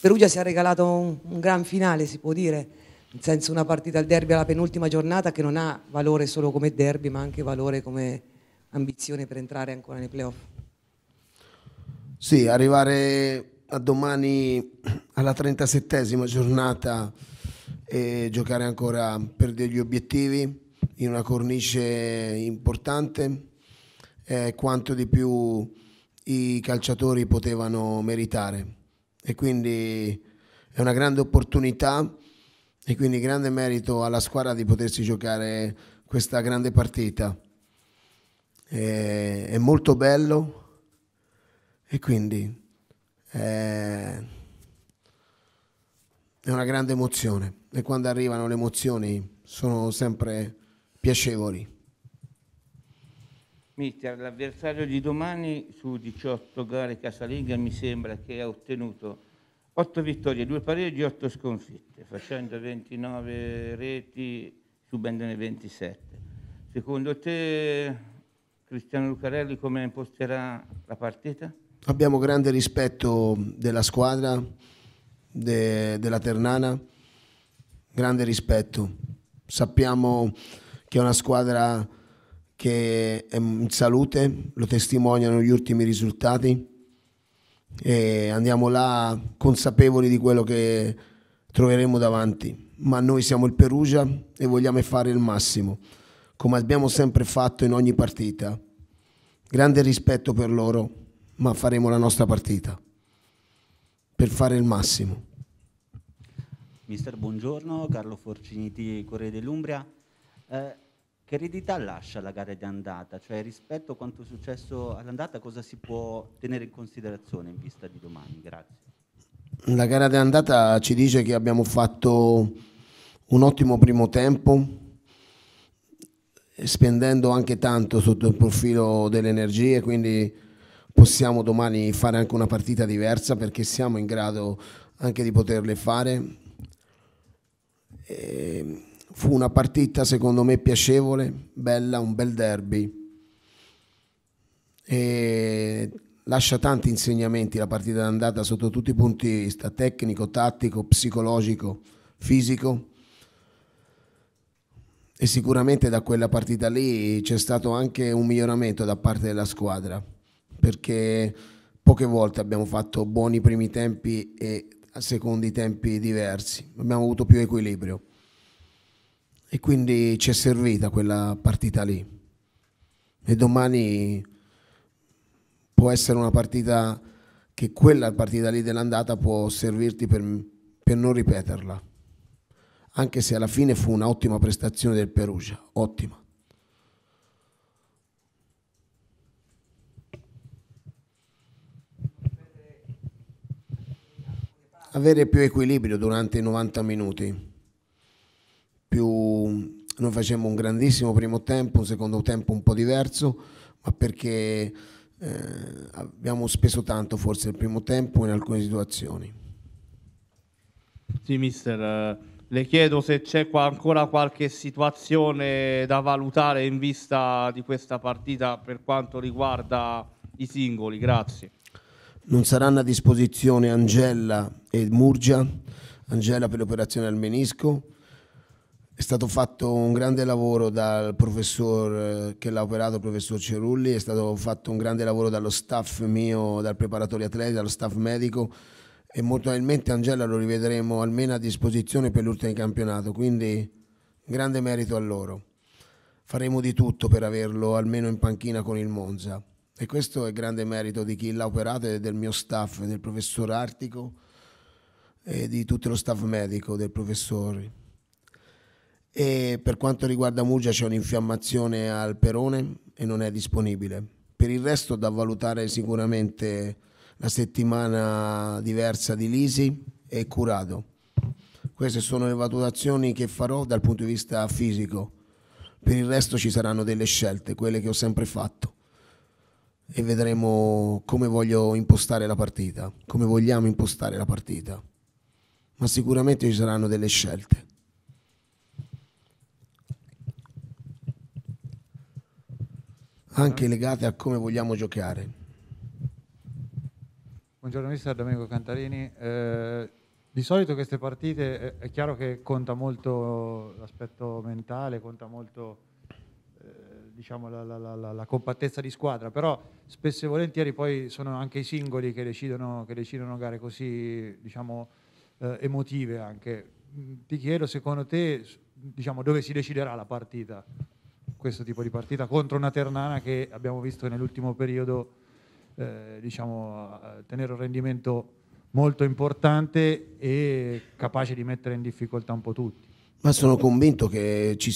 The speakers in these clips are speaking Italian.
Perugia si è regalato un, un gran finale, si può dire, nel senso una partita al derby alla penultima giornata che non ha valore solo come derby, ma anche valore come ambizione per entrare ancora nei playoff. Sì, arrivare a domani alla 37 giornata e giocare ancora per degli obiettivi in una cornice importante, eh, quanto di più i calciatori potevano meritare e quindi è una grande opportunità e quindi grande merito alla squadra di potersi giocare questa grande partita. È, è molto bello e quindi è, è una grande emozione e quando arrivano le emozioni sono sempre piacevoli. Mister, l'avversario di domani su 18 gare casalinghe mi sembra che ha ottenuto 8 vittorie, 2 pareggi e 8 sconfitte, facendo 29 reti, subendone 27. Secondo te Cristiano Lucarelli come imposterà la partita? Abbiamo grande rispetto della squadra, de, della Ternana, grande rispetto. Sappiamo che è una squadra che è ehm, in salute, lo testimoniano gli ultimi risultati e andiamo là consapevoli di quello che troveremo davanti. Ma noi siamo il Perugia e vogliamo fare il massimo, come abbiamo sempre fatto in ogni partita. Grande rispetto per loro, ma faremo la nostra partita per fare il massimo. Mister, buongiorno. Carlo Forciniti, Corriere dell'Umbria. Eh che eredità lascia la gara di andata? Cioè rispetto a quanto è successo all'andata cosa si può tenere in considerazione in vista di domani? Grazie. La gara di andata ci dice che abbiamo fatto un ottimo primo tempo, spendendo anche tanto sotto il profilo delle energie, quindi possiamo domani fare anche una partita diversa perché siamo in grado anche di poterle fare. E Fu una partita secondo me piacevole, bella, un bel derby. E lascia tanti insegnamenti la partita d'andata sotto tutti i punti di vista, tecnico, tattico, psicologico, fisico. E sicuramente da quella partita lì c'è stato anche un miglioramento da parte della squadra, perché poche volte abbiamo fatto buoni primi tempi e secondi tempi diversi, abbiamo avuto più equilibrio e quindi ci è servita quella partita lì. E domani può essere una partita che quella partita lì dell'andata può servirti per, per non ripeterla. Anche se alla fine fu un'ottima prestazione del Perugia, ottima. Avere più equilibrio durante i 90 minuti più... Noi facciamo un grandissimo primo tempo, un secondo tempo un po' diverso, ma perché eh, abbiamo speso tanto forse il primo tempo in alcune situazioni. Sì, mister, eh, le chiedo se c'è qua ancora qualche situazione da valutare in vista di questa partita per quanto riguarda i singoli. Grazie. Non saranno a disposizione Angela e Murgia, Angela per l'operazione al menisco è stato fatto un grande lavoro dal professor eh, che l'ha operato, il professor Cerulli, è stato fatto un grande lavoro dallo staff mio, dal preparatore atleta, dallo staff medico e molto probabilmente Angela lo rivedremo almeno a disposizione per l'ultimo campionato, quindi grande merito a loro. Faremo di tutto per averlo almeno in panchina con il Monza e questo è grande merito di chi l'ha operato e del mio staff, del professor Artico e di tutto lo staff medico, del professore. E per quanto riguarda Mugia c'è un'infiammazione al perone e non è disponibile. Per il resto da valutare sicuramente la settimana diversa di Lisi e Curado. Queste sono le valutazioni che farò dal punto di vista fisico. Per il resto ci saranno delle scelte, quelle che ho sempre fatto e vedremo come voglio impostare la partita, come vogliamo impostare la partita. Ma sicuramente ci saranno delle scelte. anche legate a come vogliamo giocare. Buongiorno mister Domenico Cantarini. Eh, di solito queste partite eh, è chiaro che conta molto l'aspetto mentale, conta molto eh, diciamo, la, la, la, la, compattezza di squadra, però spesso e volentieri poi sono anche i singoli che decidono, che decidono gare così diciamo, eh, emotive anche. Ti chiedo secondo te diciamo, dove si deciderà la partita? questo tipo di partita contro una Ternana che abbiamo visto nell'ultimo periodo eh, diciamo, eh, tenere un rendimento molto importante e capace di mettere in difficoltà un po' tutti. Ma sono convinto che ci,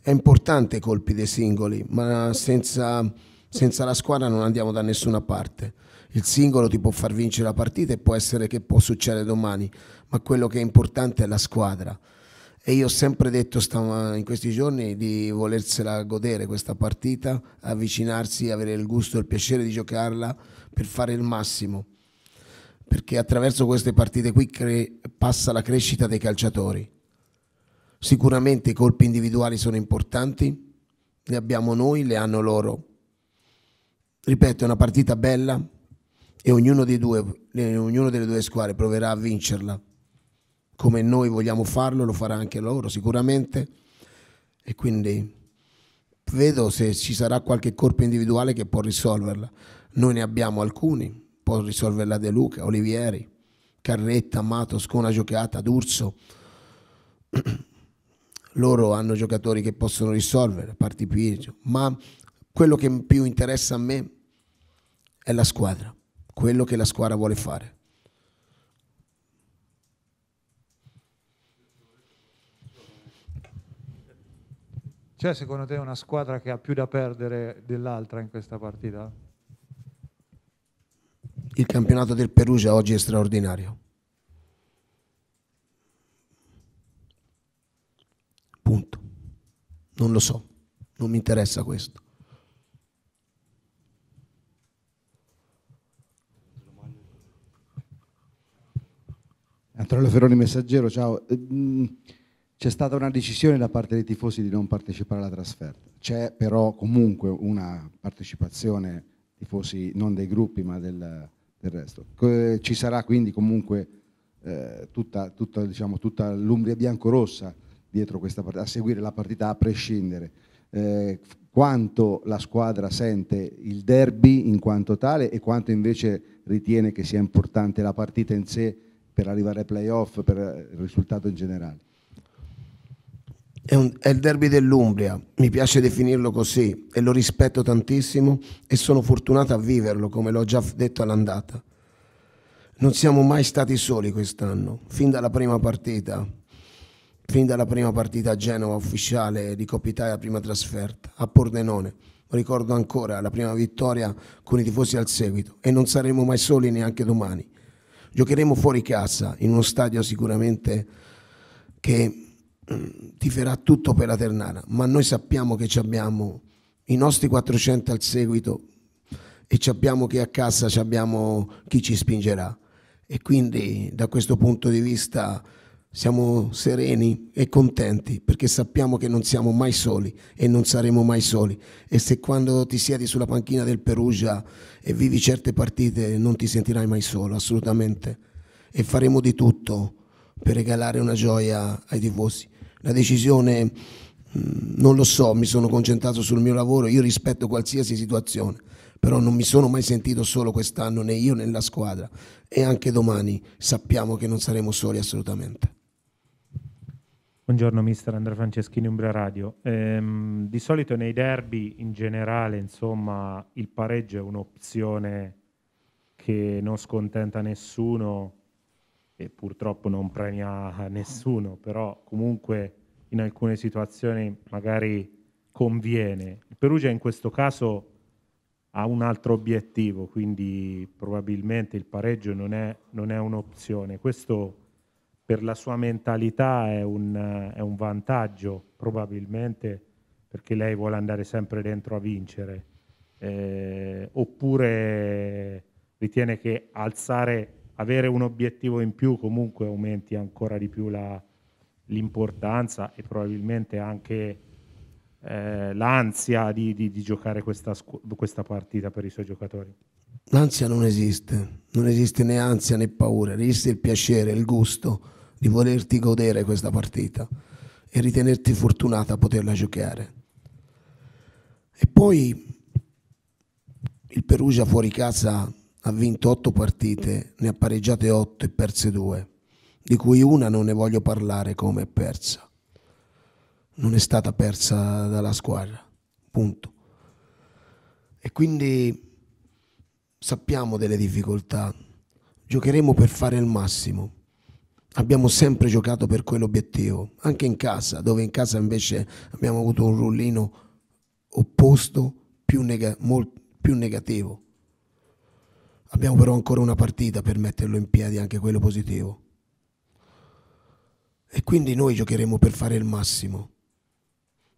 è importante i colpi dei singoli, ma senza, senza la squadra non andiamo da nessuna parte. Il singolo ti può far vincere la partita e può essere che può succedere domani, ma quello che è importante è la squadra e io ho sempre detto in questi giorni di volersela godere questa partita, avvicinarsi, avere il gusto e il piacere di giocarla per fare il massimo, perché attraverso queste partite qui passa la crescita dei calciatori. Sicuramente i colpi individuali sono importanti, le abbiamo noi, le hanno loro. Ripeto, è una partita bella e ognuno, due, ognuno delle due squadre proverà a vincerla come noi vogliamo farlo, lo farà anche loro sicuramente. E quindi vedo se ci sarà qualche corpo individuale che può risolverla. Noi ne abbiamo alcuni, può risolverla De Luca, Olivieri, Carretta, Matos, con una giocata, D'Urso. Loro hanno giocatori che possono risolvere, parti Pirgio, ma quello che più interessa a me è la squadra, quello che la squadra vuole fare. C'è cioè, secondo te una squadra che ha più da perdere dell'altra in questa partita? Il campionato del Perugia oggi è straordinario. Punto. Non lo so, non mi interessa questo. Antonello Feroni Messaggero, ciao. Ehm, c'è stata una decisione da parte dei tifosi di non partecipare alla trasferta, c'è però comunque una partecipazione tifosi non dei gruppi ma del, del resto. Ci sarà quindi comunque eh, tutta, tutta, diciamo, tutta l'Umbria biancorossa dietro questa partita, a seguire la partita a prescindere. Eh, quanto la squadra sente il derby in quanto tale e quanto invece ritiene che sia importante la partita in sé per arrivare ai playoff, per il risultato in generale. È, un, è, il derby dell'Umbria, mi piace definirlo così e lo rispetto tantissimo e sono fortunato a viverlo, come l'ho già detto all'andata. Non siamo mai stati soli quest'anno, fin dalla prima partita, fin dalla prima partita a Genova ufficiale di Coppa Italia, prima trasferta, a Pordenone. Ricordo ancora la prima vittoria con i tifosi al seguito e non saremo mai soli neanche domani. Giocheremo fuori casa, in uno stadio sicuramente che Ehm, ti farà tutto per la Ternana, ma noi sappiamo che abbiamo i nostri 400 al seguito e abbiamo chi a casa, abbiamo chi ci spingerà e quindi da questo punto di vista siamo sereni e contenti perché sappiamo che non siamo mai soli e non saremo mai soli e se quando ti siedi sulla panchina del Perugia e vivi certe partite non ti sentirai mai solo assolutamente e faremo di tutto per regalare una gioia ai tifosi. La decisione mm, non lo so, mi sono concentrato sul mio lavoro, io rispetto qualsiasi situazione, però non mi sono mai sentito solo quest'anno né io né la squadra e anche domani sappiamo che non saremo soli assolutamente. Buongiorno mister Andrea Franceschini Umbra Radio. Ehm, di solito nei derby in generale, insomma, il pareggio è un'opzione che non scontenta nessuno e purtroppo non premia nessuno, però comunque in alcune situazioni magari conviene. Perugia in questo caso ha un altro obiettivo, quindi probabilmente il pareggio non è, non è un'opzione. Questo per la sua mentalità è un, è un, vantaggio, probabilmente perché lei vuole andare sempre dentro a vincere, eh, oppure ritiene che alzare avere un obiettivo in più comunque aumenti ancora di più la, l'importanza e probabilmente anche eh, l'ansia di, di, di giocare questa, questa, partita per i suoi giocatori? L'ansia non esiste, non esiste né ansia né paura, esiste il piacere, il gusto di volerti godere questa partita e ritenerti fortunata a poterla giocare. E poi il Perugia fuori casa ha vinto otto partite, ne ha pareggiate otto e perse due, di cui una non ne voglio parlare come è persa. Non è stata persa dalla squadra, punto. E quindi sappiamo delle difficoltà, giocheremo per fare il massimo. Abbiamo sempre giocato per quell'obiettivo, anche in casa, dove in casa invece abbiamo avuto un rullino opposto più, neg- più negativo. Abbiamo però ancora una partita per metterlo in piedi, anche quello positivo. E quindi noi giocheremo per fare il massimo.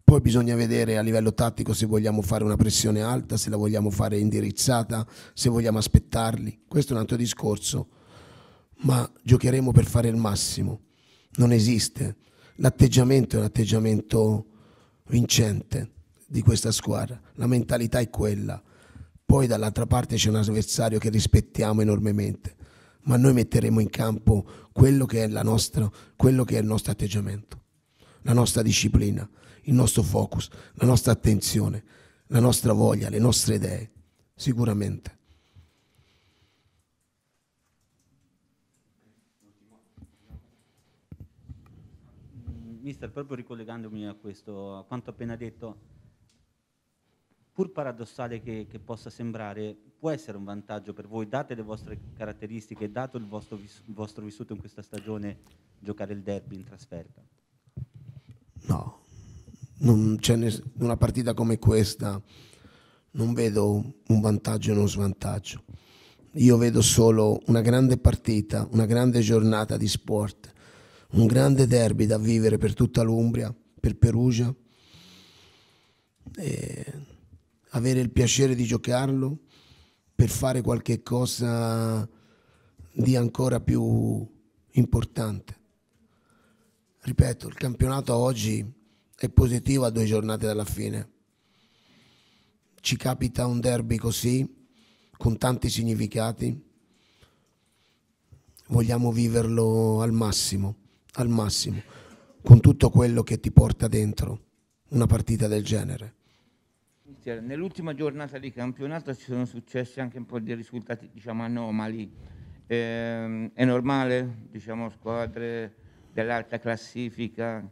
Poi bisogna vedere a livello tattico se vogliamo fare una pressione alta, se la vogliamo fare indirizzata, se vogliamo aspettarli. Questo è un altro discorso. Ma giocheremo per fare il massimo. Non esiste. L'atteggiamento è un atteggiamento vincente di questa squadra. La mentalità è quella. Poi dall'altra parte c'è un avversario che rispettiamo enormemente, ma noi metteremo in campo quello che è, nostra, quello che è il nostro atteggiamento, la nostra disciplina, il nostro focus, la nostra attenzione, la nostra voglia, le nostre idee, sicuramente. Mister, proprio ricollegandomi a questo, a quanto appena detto, pur paradossale che, che, possa sembrare, può essere un vantaggio per voi, date le vostre caratteristiche, dato il vostro, vis il vostro vissuto in questa stagione, giocare il derby in trasferta? No, non c'è una partita come questa non vedo un vantaggio e uno svantaggio. Io vedo solo una grande partita, una grande giornata di sport, un grande derby da vivere per tutta l'Umbria, per Perugia avere il piacere di giocarlo per fare qualche cosa di ancora più importante. Ripeto, il campionato oggi è positivo a due giornate dalla fine. Ci capita un derby così, con tanti significati. Vogliamo viverlo al massimo, al massimo, con tutto quello che ti porta dentro una partita del genere l'Inter. Nell'ultima giornata di campionato ci sono successi anche un po' di risultati diciamo, anomali. Eh, è normale, diciamo, squadre dell'alta classifica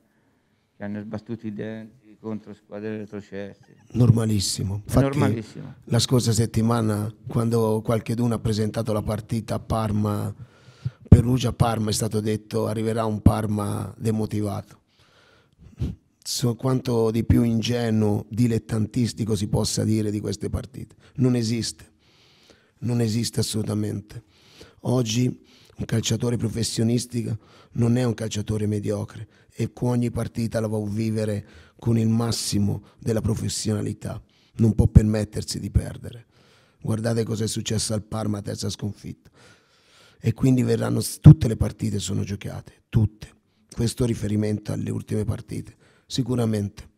che hanno sbattuto i denti contro squadre retrocesse. Normalissimo. normalissimo. La scorsa settimana, quando qualcheduno ha presentato la partita a Parma, Perugia-Parma, è stato detto arriverà un Parma demotivato so quanto di più ingenuo, dilettantistico si possa dire di queste partite. Non esiste, non esiste assolutamente. Oggi un calciatore professionistico non è un calciatore mediocre e con ogni partita la va a vivere con il massimo della professionalità. Non può permettersi di perdere. Guardate cosa è successo al Parma, terza sconfitta. E quindi verranno tutte le partite sono giocate, tutte. Questo riferimento alle ultime partite sicuramente,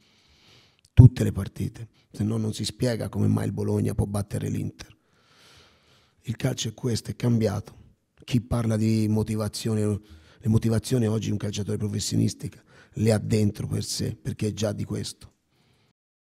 tutte le partite, se no non si spiega come mai il Bologna può battere l'Inter. Il calcio è questo, è cambiato. Chi parla di motivazione, le motivazioni oggi un calciatore professionistico le ha dentro per sé, perché è già di questo.